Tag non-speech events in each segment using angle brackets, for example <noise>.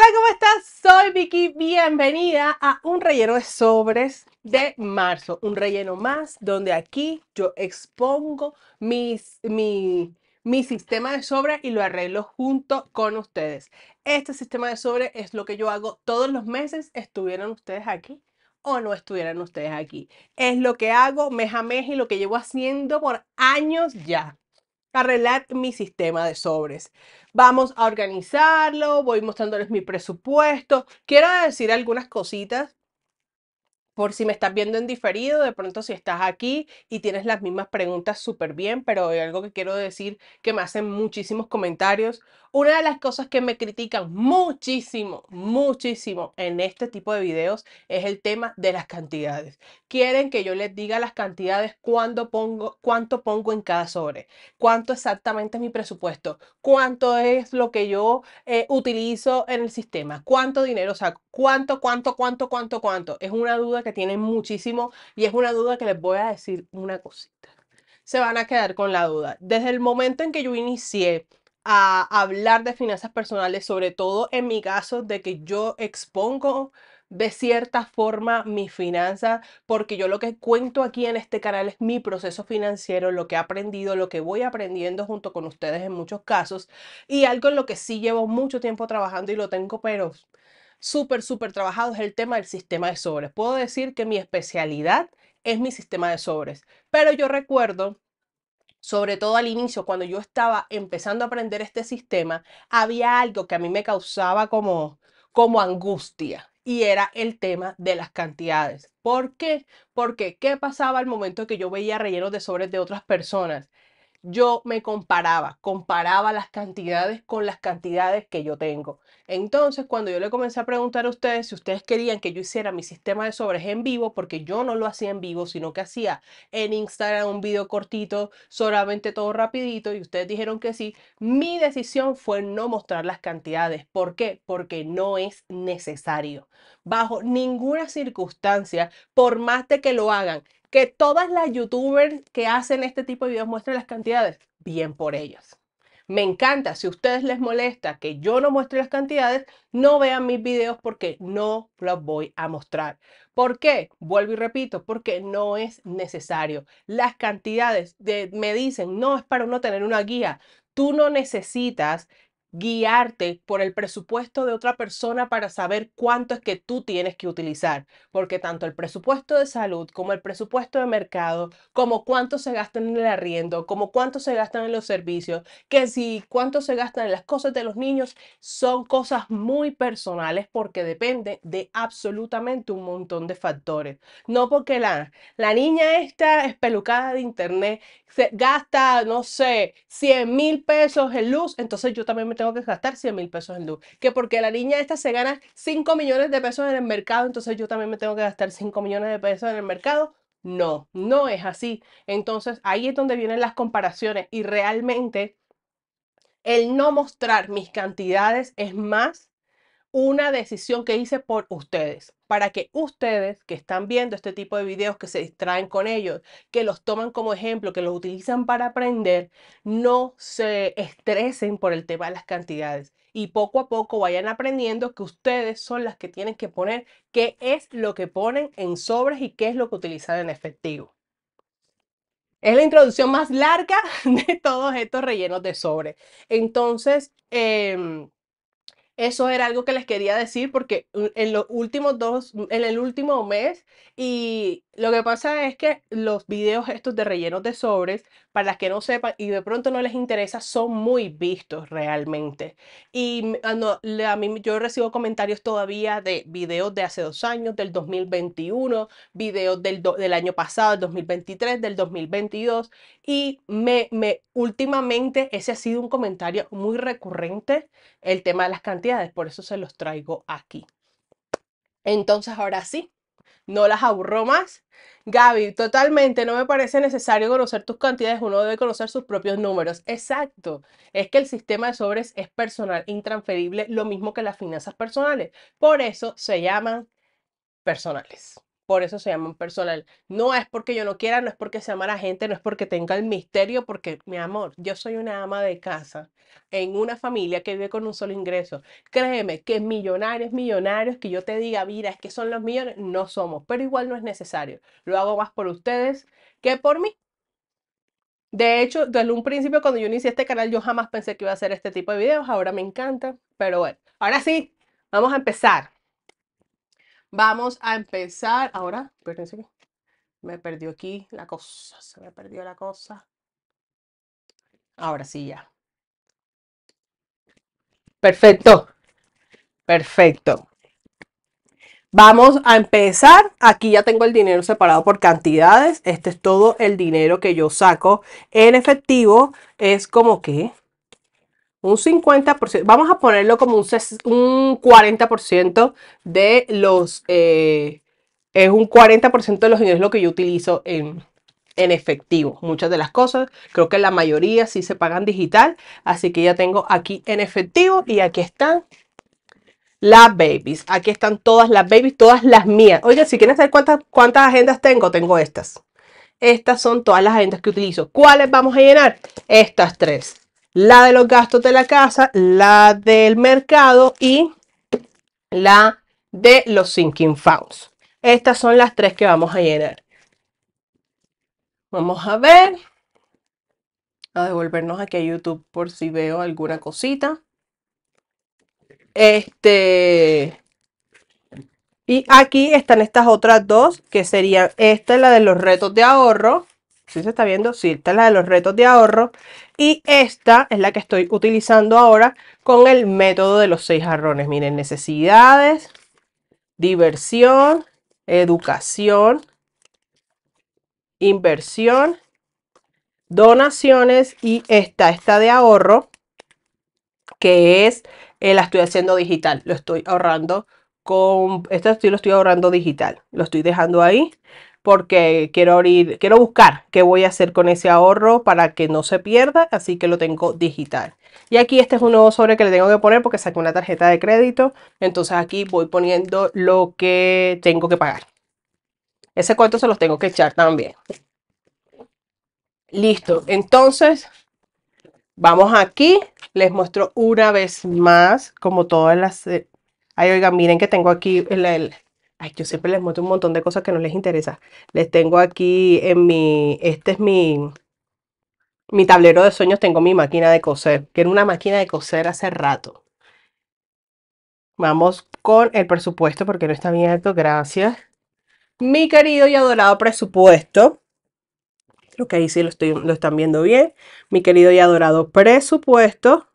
Hola, ¿cómo estás? Soy Vicky, bienvenida a un relleno de sobres de marzo, un relleno más donde aquí yo expongo mis, mi, mi sistema de sobres y lo arreglo junto con ustedes. Este sistema de sobres es lo que yo hago todos los meses, estuvieran ustedes aquí o no estuvieran ustedes aquí. Es lo que hago mes a mes y lo que llevo haciendo por años ya arreglar mi sistema de sobres. Vamos a organizarlo, voy mostrándoles mi presupuesto. Quiero decir algunas cositas por si me estás viendo en diferido, de pronto si estás aquí y tienes las mismas preguntas súper bien, pero hay algo que quiero decir que me hacen muchísimos comentarios. Una de las cosas que me critican muchísimo, muchísimo en este tipo de videos es el tema de las cantidades. Quieren que yo les diga las cantidades, cuánto pongo, cuánto pongo en cada sobre, cuánto exactamente es mi presupuesto, cuánto es lo que yo eh, utilizo en el sistema, cuánto dinero saco, cuánto, cuánto, cuánto, cuánto, cuánto. Es una duda que tienen muchísimo y es una duda que les voy a decir una cosita se van a quedar con la duda. Desde el momento en que yo inicié a hablar de finanzas personales, sobre todo en mi caso de que yo expongo de cierta forma mi finanza porque yo lo que cuento aquí en este canal es mi proceso financiero, lo que he aprendido, lo que voy aprendiendo junto con ustedes en muchos casos, y algo en lo que sí llevo mucho tiempo trabajando y lo tengo, pero súper, súper trabajado es el tema del sistema de sobres. Puedo decir que mi especialidad es mi sistema de sobres, pero yo recuerdo sobre todo al inicio, cuando yo estaba empezando a aprender este sistema, había algo que a mí me causaba como, como angustia y era el tema de las cantidades. ¿Por qué? Porque ¿qué pasaba al momento que yo veía rellenos de sobres de otras personas? yo me comparaba, comparaba las cantidades con las cantidades que yo tengo. Entonces, cuando yo le comencé a preguntar a ustedes si ustedes querían que yo hiciera mi sistema de sobres en vivo, porque yo no lo hacía en vivo, sino que hacía en Instagram un video cortito, solamente todo rapidito, y ustedes dijeron que sí, mi decisión fue no mostrar las cantidades. ¿Por qué? Porque no es necesario. Bajo ninguna circunstancia, por más de que lo hagan, que todas las youtubers que hacen este tipo de videos muestren las cantidades, bien por ellos Me encanta, si a ustedes les molesta que yo no muestre las cantidades, no vean mis videos porque no los voy a mostrar. ¿Por qué? Vuelvo y repito, porque no es necesario. Las cantidades me dicen, no es para uno tener una guía. Tú no necesitas guiarte por el presupuesto de otra persona para saber cuánto es que tú tienes que utilizar, porque tanto el presupuesto de salud como el presupuesto de mercado, como cuánto se gastan en el arriendo, como cuánto se gastan en los servicios, que si cuánto se gastan en las cosas de los niños, son cosas muy personales porque dependen de absolutamente un montón de factores. No porque la, la niña esta espelucada de internet se gasta, no sé, 100 mil pesos en luz, entonces yo también me tengo que gastar 100 mil pesos en luz. Que porque la niña esta se gana 5 millones de pesos en el mercado, entonces yo también me tengo que gastar 5 millones de pesos en el mercado. No, no es así. Entonces ahí es donde vienen las comparaciones y realmente el no mostrar mis cantidades es más una decisión que hice por ustedes, para que ustedes que están viendo este tipo de videos, que se distraen con ellos, que los toman como ejemplo, que los utilizan para aprender, no se estresen por el tema de las cantidades y poco a poco vayan aprendiendo que ustedes son las que tienen que poner qué es lo que ponen en sobres y qué es lo que utilizan en efectivo. Es la introducción más larga <laughs> de todos estos rellenos de sobres. Entonces, em, eso era algo que les quería decir porque en los últimos dos, en el último mes, y lo que pasa es que los videos estos de rellenos de sobres, para las que no sepan y de pronto no les interesa, son muy vistos realmente. Y ah, a mí, yo recibo comentarios todavía de videos de hace dos años, del 2021, videos del, del año pasado, del 2023, del 2022. Y me, me, últimamente ese ha sido un comentario muy recurrente, el tema de las cantidades por eso se los traigo aquí. Entonces, ahora sí, no las aburro más. Gaby, totalmente, no me parece necesario conocer tus cantidades, uno debe conocer sus propios números. Exacto, es que el sistema de sobres es personal, intransferible, lo mismo que las finanzas personales. Por eso se llaman personales. Por eso se llama personal. No es porque yo no quiera, no es porque se mala la gente, no es porque tenga el misterio, porque, mi amor, yo soy una ama de casa en una familia que vive con un solo ingreso. Créeme que millonarios, millonarios, que yo te diga, mira, es que son los millones, no somos, pero igual no es necesario. Lo hago más por ustedes que por mí. De hecho, desde un principio cuando yo inicié este canal, yo jamás pensé que iba a hacer este tipo de videos. Ahora me encanta, pero bueno, ahora sí, vamos a empezar. Vamos a empezar ahora. me perdió aquí la cosa. Se me perdió la cosa. Ahora sí, ya. Perfecto. Perfecto. Vamos a empezar. Aquí ya tengo el dinero separado por cantidades. Este es todo el dinero que yo saco en efectivo. Es como que un 50%, vamos a ponerlo como un, un 40% de los, eh, es un 40% de los ingresos lo que yo utilizo en, en efectivo. Muchas de las cosas, creo que la mayoría sí se pagan digital, así que ya tengo aquí en efectivo y aquí están las babies. Aquí están todas las babies, todas las mías. Oiga, si quieren saber cuántas, cuántas agendas tengo, tengo estas. Estas son todas las agendas que utilizo. ¿Cuáles vamos a llenar? Estas tres la de los gastos de la casa, la del mercado y la de los sinking funds. Estas son las tres que vamos a llenar. Vamos a ver. A devolvernos aquí a YouTube por si veo alguna cosita. Este. Y aquí están estas otras dos, que serían esta, la de los retos de ahorro, si se está viendo? Sí, esta es la de los retos de ahorro. Y esta es la que estoy utilizando ahora con el método de los seis jarrones. Miren, necesidades, diversión, educación, inversión, donaciones y esta, esta de ahorro, que es, eh, la estoy haciendo digital. Lo estoy ahorrando con, esta lo estoy ahorrando digital. Lo estoy dejando ahí porque quiero abrir, quiero buscar qué voy a hacer con ese ahorro para que no se pierda, así que lo tengo digital. Y aquí este es un nuevo sobre que le tengo que poner porque saqué una tarjeta de crédito, entonces aquí voy poniendo lo que tengo que pagar. Ese cuento se los tengo que echar también. Listo, entonces vamos aquí, les muestro una vez más, como todas las... Eh, ay, oigan, miren que tengo aquí el Ay, yo siempre les muestro un montón de cosas que no les interesa. Les tengo aquí en mi, este es mi, mi tablero de sueños, tengo mi máquina de coser, que era una máquina de coser hace rato. Vamos con el presupuesto porque no está bien gracias. Mi querido y adorado presupuesto. Creo que ahí sí lo, lo están viendo bien. Mi querido y adorado presupuesto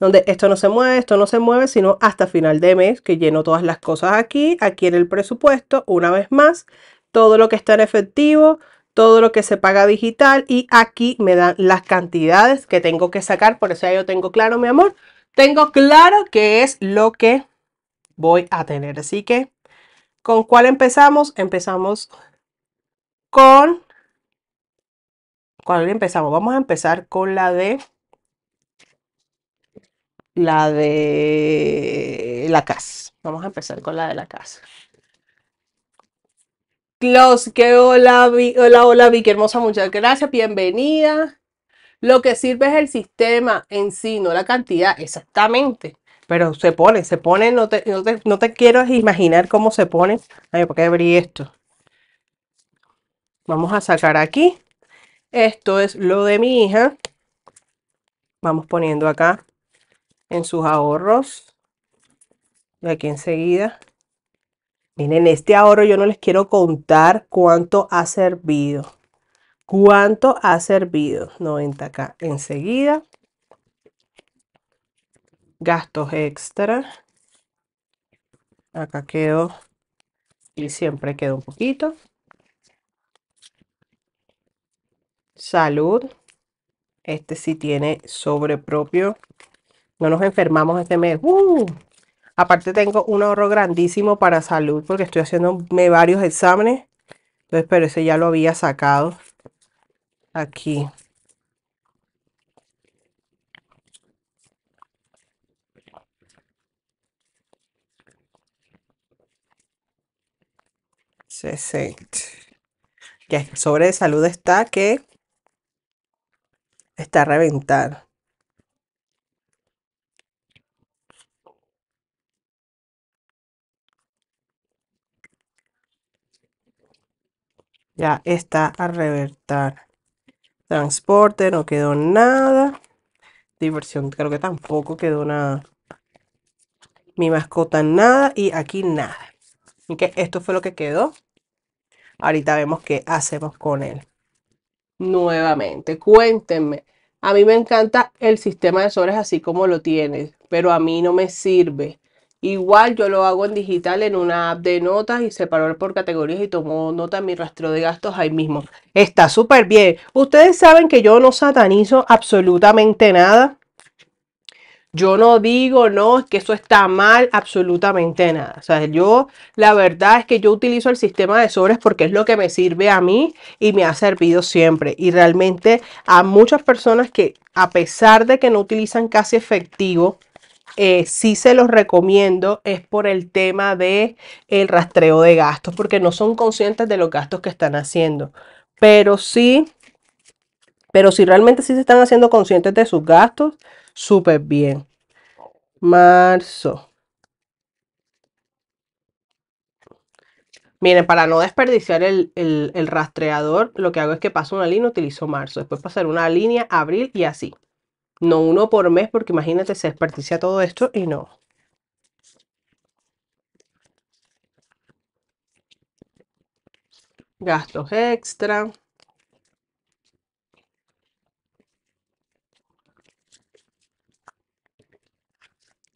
donde esto no se mueve, esto no se mueve, sino hasta final de mes, que lleno todas las cosas aquí, aquí en el presupuesto, una vez más, todo lo que está en efectivo, todo lo que se paga digital y aquí me dan las cantidades que tengo que sacar, por eso ya yo tengo claro, mi amor, tengo claro que es lo que voy a tener. Así que, ¿con cuál empezamos? Empezamos con... ¿Cuál empezamos? Vamos a empezar con la de la de la casa. Vamos a empezar con la de la casa. Klaus, que hola, vi, hola, hola, qué hermosa, muchas gracias, bienvenida. Lo que sirve es el sistema en sí, no la cantidad, exactamente. Pero se pone, se pone, no te, no no te quiero imaginar cómo se pone. Ay, ¿por qué abrí esto? Vamos a sacar aquí. Esto es lo de mi hija. Vamos poniendo acá en sus ahorros. Y aquí enseguida. Miren, este ahorro yo no les quiero contar cuánto ha servido. ¿Cuánto ha servido? 90 acá. Enseguida. Gastos extra. Acá quedó. Y siempre quedó un poquito. Salud. Este sí tiene sobre propio. No nos enfermamos este mes. ¡Uh! Aparte tengo un ahorro grandísimo para salud porque estoy haciéndome varios exámenes. Entonces, pero ese ya lo había sacado aquí. Que sobre salud está que está reventado. Ya está a revertar. Transporte, no quedó nada. Diversión, creo que tampoco quedó nada. Mi mascota, nada. Y aquí nada. Así que esto fue lo que quedó. Ahorita vemos qué hacemos con él. Nuevamente, cuéntenme. A mí me encanta el sistema de sobres así como lo tienes, pero a mí no me sirve. Igual yo lo hago en digital en una app de notas y separar por categorías y tomo nota en mi rastro de gastos ahí mismo. Está súper bien. Ustedes saben que yo no satanizo absolutamente nada. Yo no digo, no, es que eso está mal, absolutamente nada. O sea, yo, la verdad es que yo utilizo el sistema de sobres porque es lo que me sirve a mí y me ha servido siempre. Y realmente a muchas personas que, a pesar de que no utilizan casi efectivo, eh, si se los recomiendo es por el tema de el rastreo de gastos, porque no son conscientes de los gastos que están haciendo. Pero sí, pero si realmente sí se están haciendo conscientes de sus gastos, súper bien. Marzo. Miren, para no desperdiciar el, el, el, rastreador, lo que hago es que paso una línea, utilizo marzo, después pasar una línea, abril y así. No uno por mes, porque imagínate, se desperdicia todo esto y no. Gastos extra.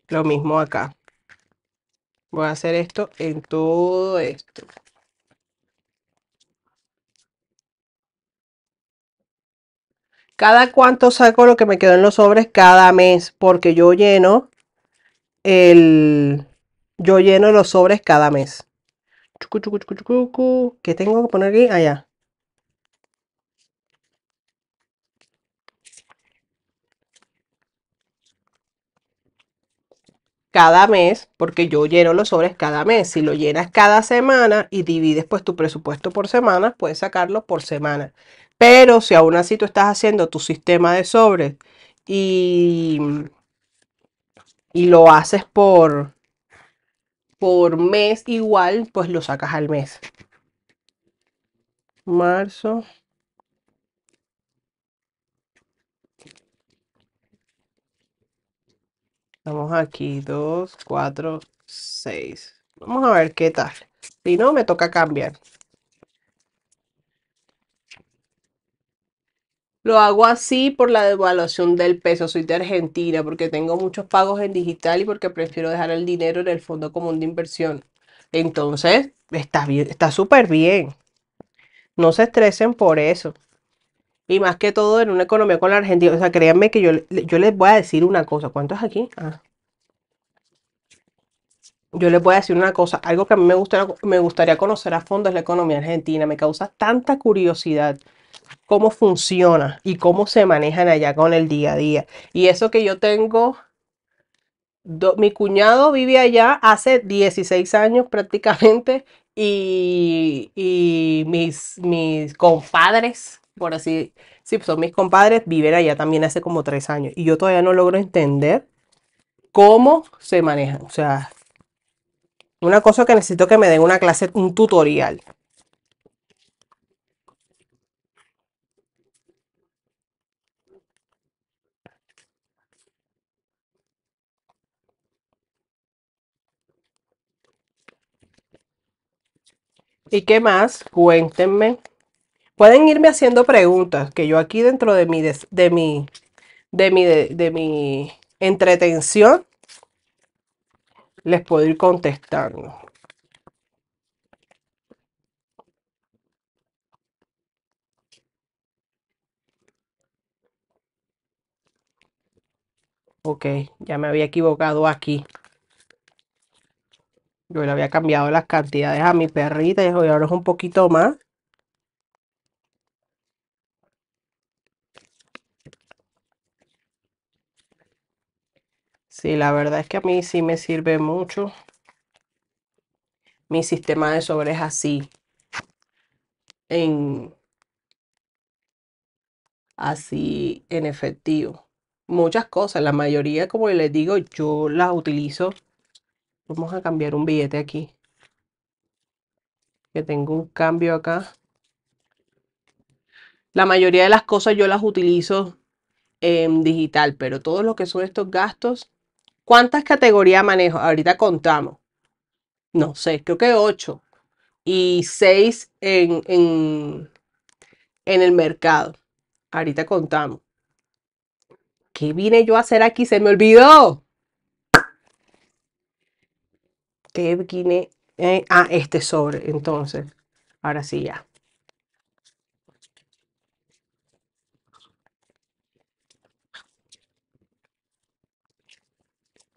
Lo mismo acá. Voy a hacer esto en todo esto. cada cuánto saco lo que me quedó en los sobres cada mes, porque yo lleno el yo lleno los sobres cada mes. ¿Qué tengo que poner aquí? Allá. cada mes, porque yo lleno los sobres cada mes. Si lo llenas cada semana y divides pues tu presupuesto por semana, puedes sacarlo por semana. Pero si aún así tú estás haciendo tu sistema de sobres y, y lo haces por, por mes igual, pues lo sacas al mes. Marzo. Vamos aquí, 2, 4, 6. Vamos a ver qué tal. Si no, me toca cambiar. Lo hago así por la devaluación del peso. Soy de Argentina porque tengo muchos pagos en digital y porque prefiero dejar el dinero en el fondo común de inversión. Entonces, está bien, está súper bien. No se estresen por eso. Y más que todo en una economía con la Argentina. O sea, créanme que yo, yo les voy a decir una cosa. ¿Cuánto es aquí? Ah. Yo les voy a decir una cosa. Algo que a mí me me gustaría conocer a fondo es la economía argentina. Me causa tanta curiosidad cómo funciona y cómo se manejan allá con el día a día. Y eso que yo tengo, mi cuñado vive allá hace 16 años prácticamente y, mis, mis compadres, por así sí, son mis compadres, viven allá también hace como 3 años y yo todavía no logro entender cómo se manejan. O sea, una cosa que necesito que me den una clase, un tutorial ¿Y qué más? Cuéntenme. Pueden irme haciendo preguntas, que yo aquí dentro de mi, de, mi, de de, mi entretención les puedo ir contestando. Ok, ya me había equivocado aquí. Yo le había cambiado las cantidades a mi perrita y ahora es un poquito más. Sí, la verdad es que a mí sí me sirve mucho. Mi sistema de sobres así. En así en efectivo. Muchas cosas, la mayoría, como les digo, yo las utilizo Vamos a cambiar un billete aquí. Que tengo un cambio acá. La mayoría de las cosas yo las utilizo en digital, pero todos lo que son estos gastos, ¿cuántas categorías manejo? Ahorita contamos. No sé, creo que ocho. y seis en, en, en el mercado. Ahorita contamos. ¿Qué vine yo a hacer aquí? Se me olvidó. ¿Qué Eh, ah, este sobre, entonces. Ahora sí ya.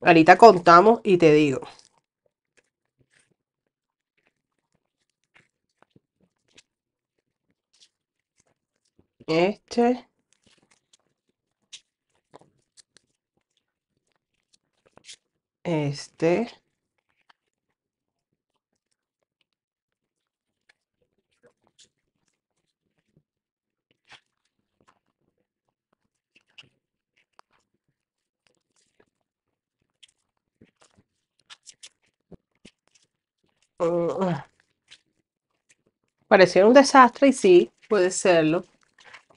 Ahorita contamos y te digo. Este. Este. Pareciera un desastre y sí, puede serlo.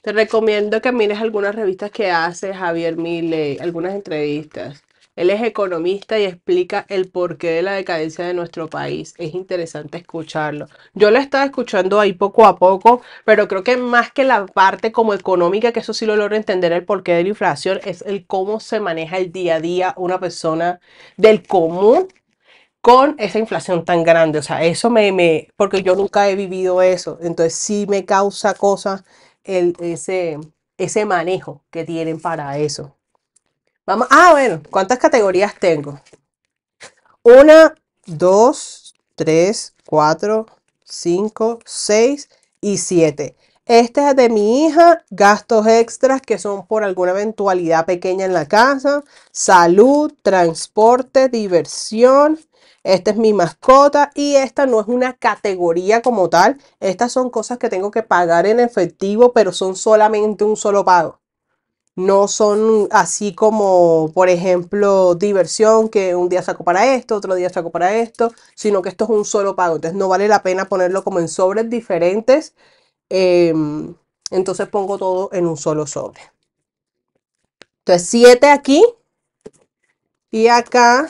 Te recomiendo que mires algunas revistas que hace Javier Milei, algunas entrevistas. Él es economista y explica el porqué de la decadencia de nuestro país. Es interesante escucharlo. Yo lo estaba escuchando ahí poco a poco, pero creo que más que la parte como económica, que eso sí lo logro entender el porqué de la inflación, es el cómo se maneja el día a día una persona del común con esa inflación tan grande. O sea, eso me, me porque yo nunca he vivido eso. Entonces sí me causa cosas el, ese, ese manejo que tienen para eso. Vamos, ah, bueno, ¿cuántas categorías tengo? Una, dos, tres, cuatro, cinco, seis y siete. Este es de mi hija, gastos extras que son por alguna eventualidad pequeña en la casa, salud, transporte, diversión, esta es mi mascota y esta no es una categoría como tal. Estas son cosas que tengo que pagar en efectivo, pero son solamente un solo pago. No son así como, por ejemplo, diversión, que un día saco para esto, otro día saco para esto, sino que esto es un solo pago. Entonces no vale la pena ponerlo como en sobres diferentes. Em, entonces pongo todo en un solo sobre. Entonces 7 aquí y acá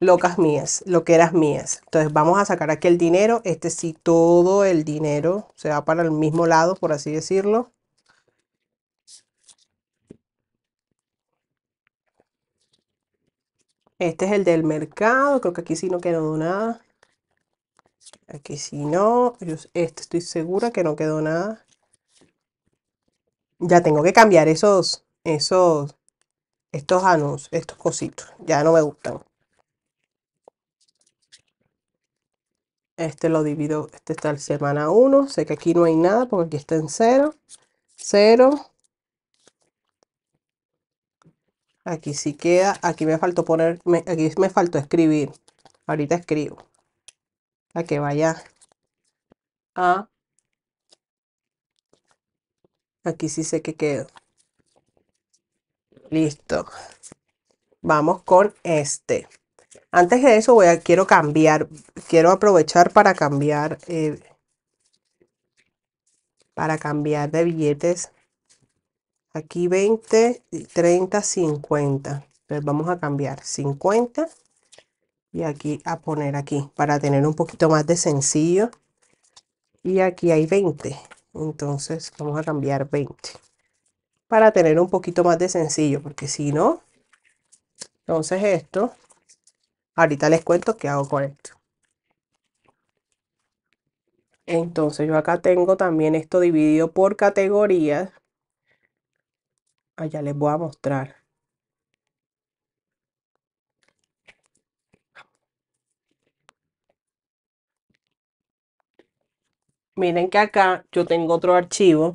locas mías, loqueras mías. Entonces vamos a sacar aquí el dinero. Este sí, todo el dinero se va para el mismo lado, por así decirlo. Este es el del mercado. Creo que aquí sí no quedó nada. Aquí sí no. Este estoy segura que no quedó nada. Ya tengo que cambiar esos, esos, estos anuncios, estos cositos. Ya no me gustan. Este lo divido, este está en semana 1. Sé que aquí no hay nada porque aquí está en 0. 0. Aquí sí queda. Aquí me faltó poner, aquí me faltó escribir. Ahorita escribo. Para que vaya a... Aquí sí sé que quedó. Listo. Vamos con este. Antes de eso voy a, quiero cambiar, quiero aprovechar para cambiar, eh, para cambiar de billetes. Aquí 20, 30, 50. Entonces vamos a cambiar 50 y aquí a poner aquí para tener un poquito más de sencillo. Y aquí hay 20. Entonces vamos a cambiar 20 para tener un poquito más de sencillo, porque si no, entonces esto Ahorita les cuento qué hago con esto. Entonces yo acá tengo también esto dividido por categorías. Allá les voy a mostrar. Miren que acá yo tengo otro archivo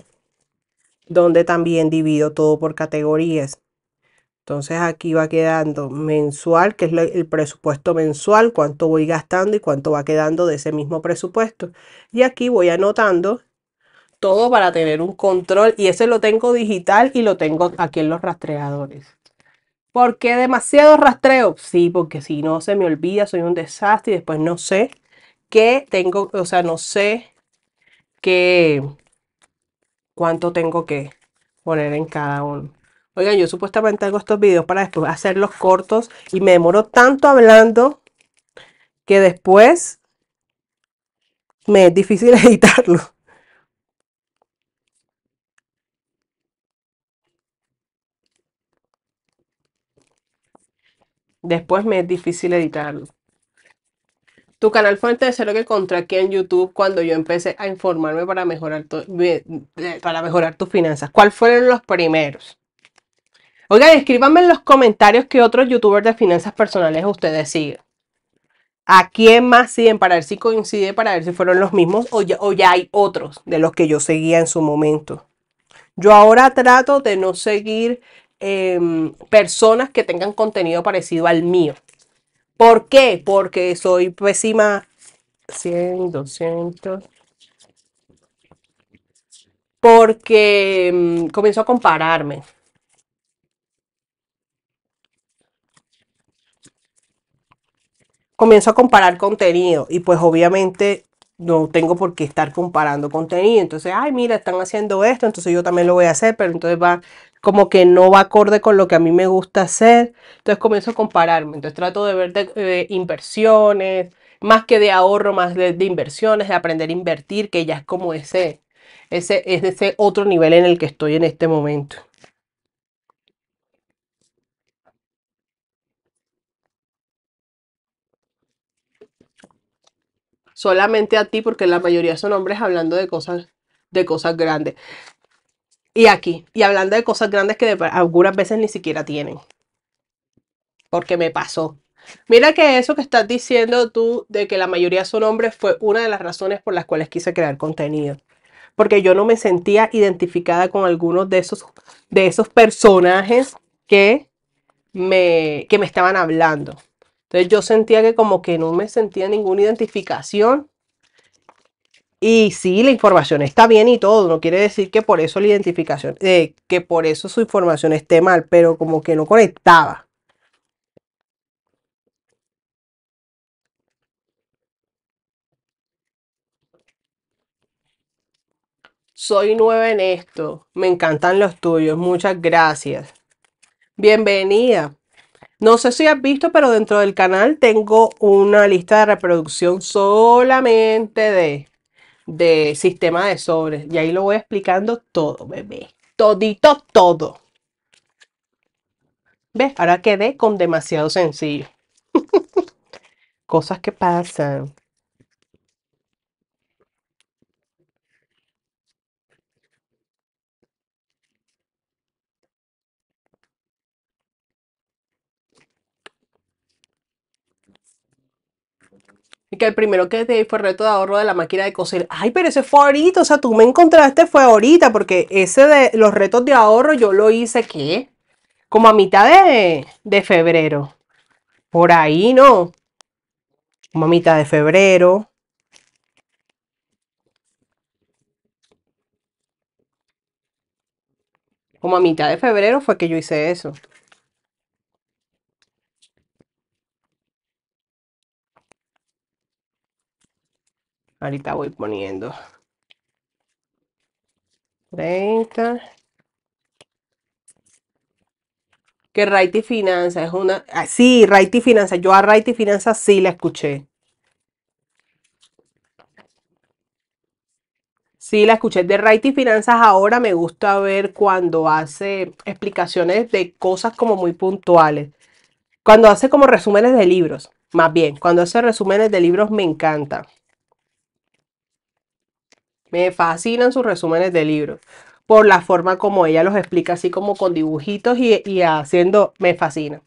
donde también divido todo por categorías. Entonces aquí va quedando mensual, que es el presupuesto mensual, cuánto voy gastando y cuánto va quedando de ese mismo presupuesto. Y aquí voy anotando todo para tener un control y ese lo tengo digital y lo tengo aquí en los rastreadores. ¿Por qué demasiado rastreo? Sí, porque si no se me olvida, soy un desastre y después no sé qué tengo, o sea, no sé qué cuánto tengo que poner en cada uno. Oigan, yo supuestamente hago estos videos para después hacerlos cortos y me demoro tanto hablando que después me es difícil <laughs> editarlo. Después me es difícil editarlo. Tu canal fue antes de ser lo que encontré aquí en YouTube cuando yo empecé a informarme para mejorar, eh, para mejorar tus finanzas. ¿Cuáles fueron los primeros? Oigan, escríbanme en los comentarios qué otros youtubers de finanzas personales ustedes siguen. ¿A quién más siguen para ver si coincide, para ver si fueron los mismos o ya, hay otros de los que yo seguía en su momento? Yo ahora trato de no seguir em, personas que tengan contenido parecido al mío. ¿Por qué? Porque soy pésima 100, 200. Porque em, comienzo a compararme. comienzo a comparar contenido y pues obviamente no tengo por qué estar comparando contenido. Entonces, ay, mira, están haciendo esto, entonces yo también lo voy a hacer, pero entonces va como que no va acorde con lo que a mí me gusta hacer. Entonces comienzo a compararme. Entonces trato de ver de, eh, inversiones, más que de ahorro, más de, inversiones, de aprender a invertir, que ya es como ese, ese, es ese otro nivel en el que estoy en este momento. solamente a ti, porque la mayoría son hombres hablando de cosas, de cosas grandes. Y aquí, y hablando de cosas grandes que algunas veces ni siquiera tienen. Porque me pasó. Mira que eso que estás diciendo tú de que la mayoría son hombres fue una de las razones por las cuales quise crear contenido. Porque yo no me sentía identificada con algunos de esos, de esos personajes que me, que me estaban hablando. Entonces yo sentía que como que no me sentía ninguna identificación. Y sí, la información está bien y todo, no quiere decir que por eso la identificación, eh, que por eso su información esté mal, pero como que no conectaba. Soy nueva en esto. Me encantan los tuyos. Muchas gracias. Bienvenida. No sé si has visto, pero dentro del canal tengo una lista de reproducción solamente de, de sistema de sobres. Y ahí lo voy explicando todo, bebé. Todito, todo. ¿Ves? Ahora quedé con demasiado sencillo. <laughs> Cosas que pasan. Y que el primero que te di fue reto de ahorro de la máquina de coser. Ay, pero ese fue ahorita, o sea, tú me encontraste fue ahorita, porque ese de los retos de ahorro yo lo hice, ¿qué? Como a mitad de, de febrero. Por ahí, ¿no? Como a mitad de febrero. Como a mitad de febrero fue que yo hice eso. Ahorita voy poniendo. 30. Que Righty Finanza es una. Ah, sí, Righty Finanza. Yo a Righty Finanza sí la escuché. Sí, la escuché de Righty Finanzas. Ahora me gusta ver cuando hace explicaciones de cosas como muy puntuales. Cuando hace como resúmenes de libros, más bien, cuando hace resúmenes de libros me encanta. Me fascinan sus resúmenes de libros por la forma como ella los explica, así como con dibujitos y, y haciendo, me fascina.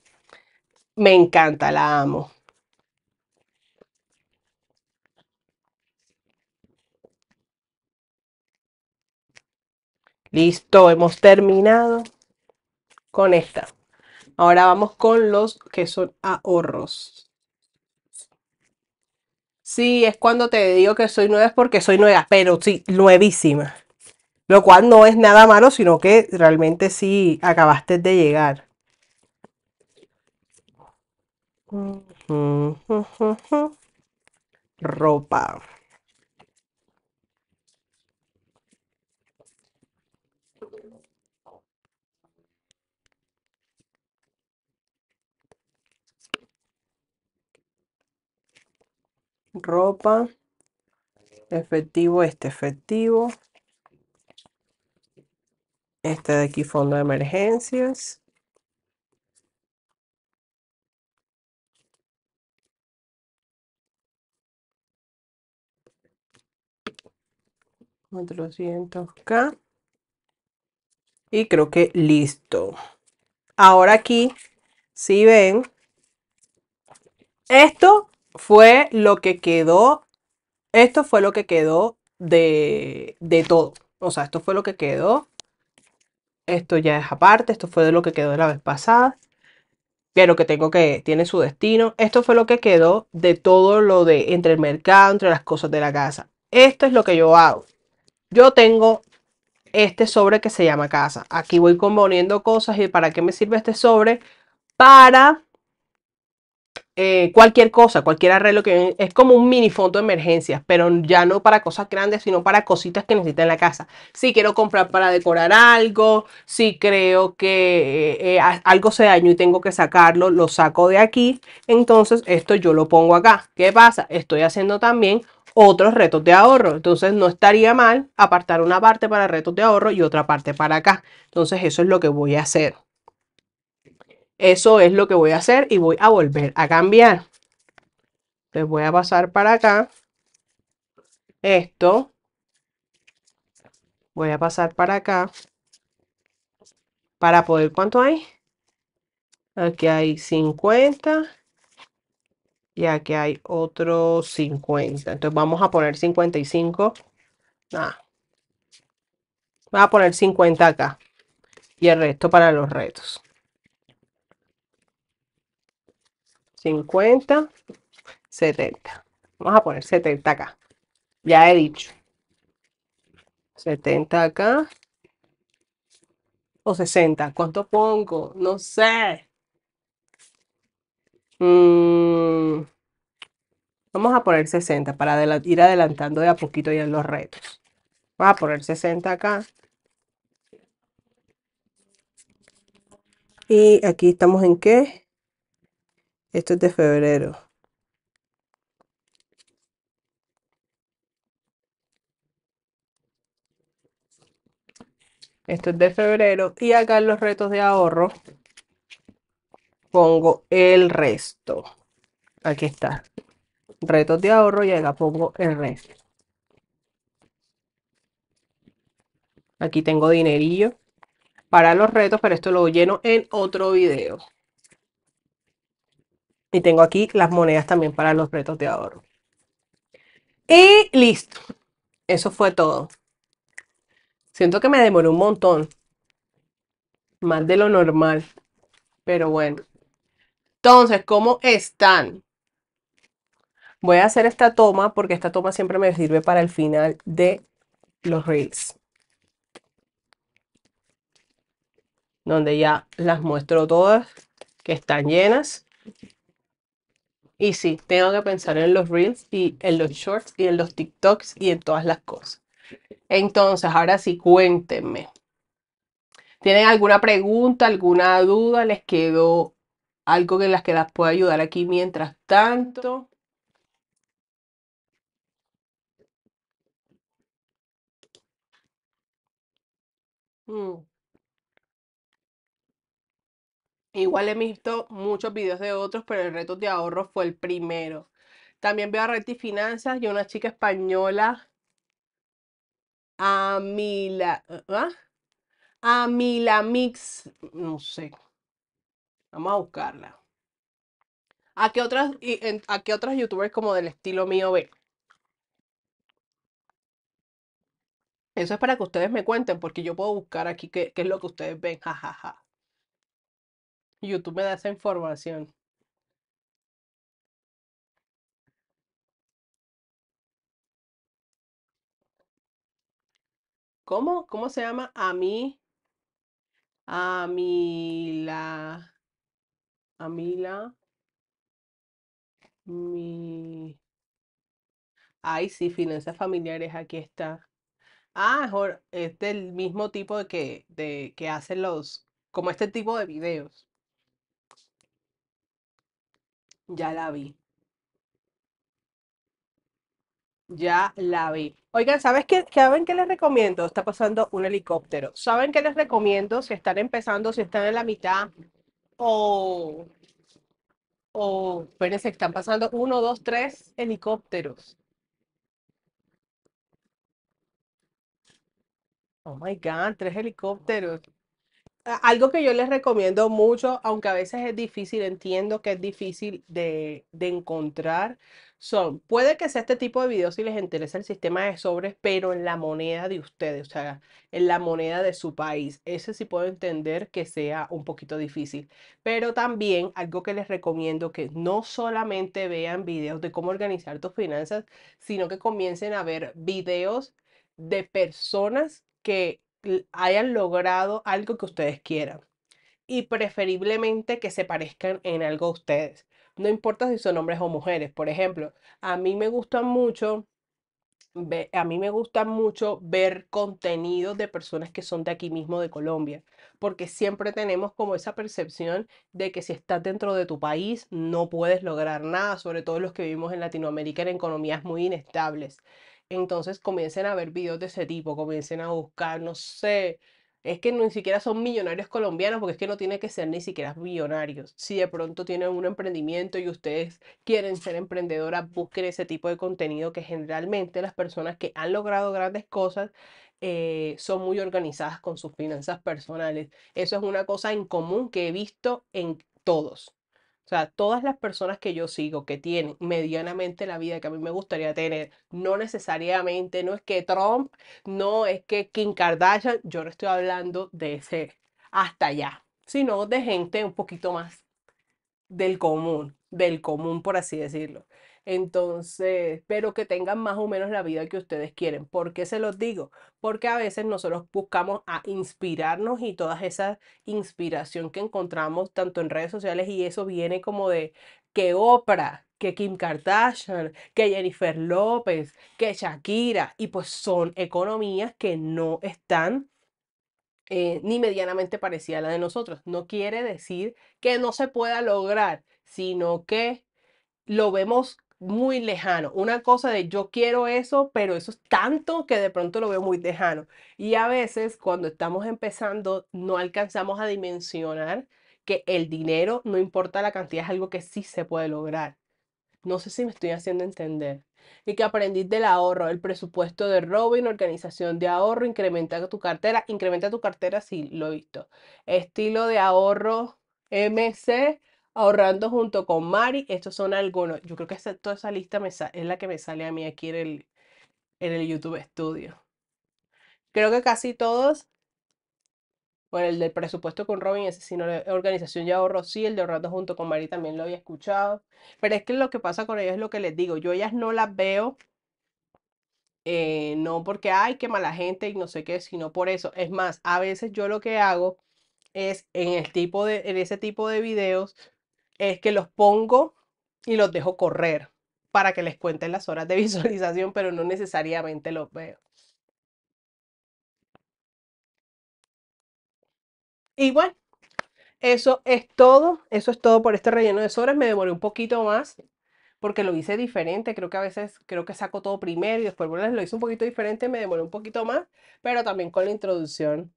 Me encanta, la amo. Listo, hemos terminado con esta. Ahora vamos con los que son ahorros. Sí, es cuando te digo que soy nueva, es porque soy nueva, pero sí, nuevísima. Lo cual no es nada malo, sino que realmente sí acabaste de llegar. Mm. Ropa. ropa, efectivo, este efectivo, este de aquí fondo de emergencias. k y creo que listo ahora aquí si ven esto fue lo que quedó, esto fue lo que quedó de, de todo. O sea, esto fue lo que quedó. Esto ya es aparte, esto fue de lo que quedó de la vez pasada. Pero que tengo que, tiene su destino. Esto fue lo que quedó de todo lo de entre el mercado, entre las cosas de la casa. Esto es lo que yo hago. Yo tengo este sobre que se llama casa. Aquí voy componiendo cosas y para qué me sirve este sobre. Para eh, cualquier cosa, cualquier arreglo que es como un mini fondo de emergencias, pero ya no para cosas grandes, sino para cositas que necesita en la casa. Si quiero comprar para decorar algo, si creo que eh, eh, algo se dañó y tengo que sacarlo, lo saco de aquí. Entonces esto yo lo pongo acá. ¿Qué pasa? Estoy haciendo también otros retos de ahorro. Entonces no estaría mal apartar una parte para retos de ahorro y otra parte para acá. Entonces eso es lo que voy a hacer. Eso es lo que voy a hacer y voy a volver a cambiar. Entonces voy a pasar para acá. Esto. Voy a pasar para acá. Para poder, ¿cuánto hay? Aquí hay 50. Y aquí hay otro 50. Entonces vamos a poner 55. Ah. Voy a poner 50 acá. Y el resto para los retos. 50, 70. Vamos a poner 70 acá. Ya he dicho. 70 acá. O 60. ¿Cuánto pongo? No sé. Mm. Vamos a poner 60 para ir adelantando de a poquito ya en los retos. Vamos a poner 60 acá. Y aquí estamos en qué? Esto es de febrero. Esto es de febrero. Y acá en los retos de ahorro pongo el resto. Aquí está. Retos de ahorro y acá pongo el resto. Aquí tengo dinerillo para los retos, pero esto lo lleno en otro video. Y tengo aquí las monedas también para los retos de ahorro. Y listo. Eso fue todo. Siento que me demoró un montón. Más de lo normal. Pero bueno. Entonces, ¿cómo están? Voy a hacer esta toma porque esta toma siempre me sirve para el final de los reels. Donde ya las muestro todas que están llenas y sí, tengo que pensar en los reels y en los shorts y en los TikToks y en todas las cosas. Entonces, ahora sí, cuéntenme. ¿Tienen alguna pregunta, alguna duda? ¿Les quedó algo que las que las pueda ayudar aquí mientras tanto? Mm. Igual he visto muchos videos de otros, pero el reto de ahorro fue el primero. También veo a Reti Finanzas y una chica española, Amila, ¿eh? ¿ah? Amila Mix, no sé. Vamos a buscarla. ¿A qué otras, otras youtubers como del estilo mío ven? Eso es para que ustedes me cuenten, porque yo puedo buscar aquí qué, es lo que ustedes ven, jajaja. Ja, ja. YouTube me da esa información. ¿Cómo? ¿Cómo se llama? A mí. A mí la. A mí la. Mi. Ay, sí, finanzas familiares, aquí está. Ah, es del mismo tipo de que, de, que hacen los, como este tipo de videos. Ya la vi. Ya la vi. Oigan, ¿sabes qué, ¿saben qué les recomiendo? Está pasando un helicóptero. ¿Saben qué les recomiendo si están empezando, si están en la mitad o... o espérense, están pasando uno, dos, tres helicópteros. Oh my God, tres helicópteros algo que yo les recomiendo mucho, aunque a veces es difícil, entiendo que es difícil de, encontrar, son, puede que sea este tipo de videos si les interesa el sistema de sobres, pero en la moneda de ustedes, o sea, en la moneda de su país. Ese sí puedo entender que sea un poquito difícil. Pero también algo que les recomiendo que no solamente vean videos de cómo organizar tus finanzas, sino que comiencen a ver videos de personas que hayan logrado algo que ustedes quieran y preferiblemente que se parezcan en algo a ustedes. No importa si son hombres o mujeres. Por ejemplo, a mí me gusta mucho a mí me gusta mucho ver contenidos de personas que son de aquí mismo de Colombia, porque siempre tenemos como esa percepción de que si estás dentro de tu país no puedes lograr nada, sobre todo los que vivimos en Latinoamérica en economías muy inestables. Entonces comiencen a ver videos de ese tipo, comiencen a buscar, no sé, es que ni siquiera son millonarios colombianos, porque es que no tiene que ser ni siquiera millonarios. Si de pronto tienen un emprendimiento y ustedes quieren ser emprendedoras, busquen ese tipo de contenido que generalmente las personas que han logrado grandes cosas eh, son muy organizadas con sus finanzas personales. Eso es una cosa en común que he visto en todos sea, todas las personas que yo sigo que tienen medianamente la vida que a mí me gustaría tener, no necesariamente, no es que Trump, no es que Kim Kardashian, yo no estoy hablando de ese hasta allá, sino de gente un poquito más del común, del común por así decirlo. Entonces, pero que tengan más o menos la vida que ustedes quieren. ¿Por qué se los digo? Porque a veces nosotros buscamos a inspirarnos y toda esa inspiración que encontramos tanto en redes sociales y eso viene como de que Oprah, que Kim Kardashian, que Jennifer López, que Shakira, y pues son economías que no están eh, ni medianamente parecidas a la de nosotros. No quiere decir que no se pueda lograr, sino que lo vemos muy lejano. Una cosa de yo quiero eso, pero eso es tanto que de pronto lo veo muy lejano. Y a veces cuando estamos empezando no alcanzamos a dimensionar que el dinero, no importa la cantidad, es algo que sí se puede lograr. No sé si me estoy haciendo entender. Y que aprendí del ahorro, el presupuesto de Robin, organización de ahorro, incrementa tu cartera. Incrementa tu cartera, sí, lo he visto. Estilo de ahorro MC, ahorrando junto con Mari. Estos son algunos. Yo creo que toda esa lista es la que me sale a mí aquí en el, en el YouTube Studio. Creo que casi todos. Bueno, el del presupuesto con Robin, ese sino organización ya ahorro sí, el de ahorrando junto con Mari también lo había escuchado. Pero es que lo que pasa con ellos es lo que les digo. Yo ellas no las veo. Eh, no porque, ay, que mala gente y no sé qué, sino por eso. Es más, a veces yo lo que hago es en, el tipo de, en ese tipo de videos, es que los pongo y los dejo correr para que les cuenten las horas de <laughs> visualización, pero no necesariamente los veo. Y bueno, eso es todo. Eso es todo por este relleno de horas. Me demoré un poquito más porque lo hice diferente. Creo que a veces creo que saco todo primero y después bueno, lo hice un poquito diferente. Me demoré un poquito más, pero también con la introducción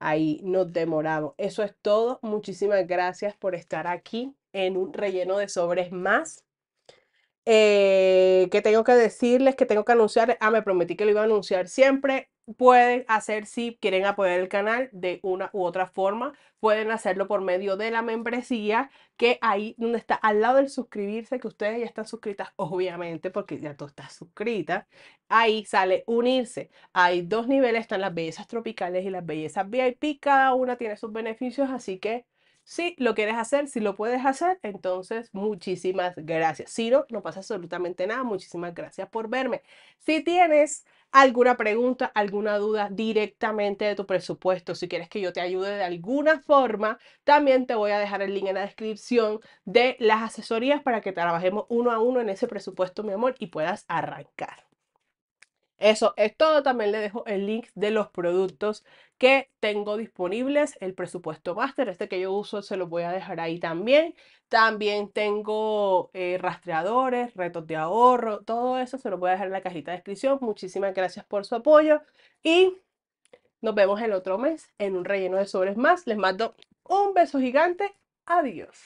ahí nos demoramos. Eso es todo. Muchísimas gracias por estar aquí en un relleno de sobres más. Eh, que tengo que decirles, que tengo que anunciar, ah, me prometí que lo iba a anunciar siempre, pueden hacer si quieren apoyar el canal de una u otra forma, pueden hacerlo por medio de la membresía, que ahí donde está al lado del suscribirse, que ustedes ya están suscritas, obviamente, porque ya tú está suscrita, ahí sale unirse. Hay dos niveles, están las bellezas tropicales y las bellezas VIP, cada una tiene sus beneficios, así que si lo quieres hacer, si lo puedes hacer, entonces muchísimas gracias. Si no, no pasa absolutamente nada. Muchísimas gracias por verme. Si tienes alguna pregunta, alguna duda directamente de tu presupuesto, si quieres que yo te ayude de alguna forma, también te voy a dejar el link en la descripción de las asesorías para que trabajemos uno a uno en ese presupuesto, mi amor, y puedas arrancar. Eso es todo. También le dejo el link de los productos que tengo disponibles. El presupuesto master, este que yo uso, se lo voy a dejar ahí también. También tengo eh, rastreadores, retos de ahorro, todo eso se lo voy a dejar en la cajita de descripción. Muchísimas gracias por su apoyo y nos vemos el otro mes en un relleno de sobres más. Les mando un beso gigante. Adiós.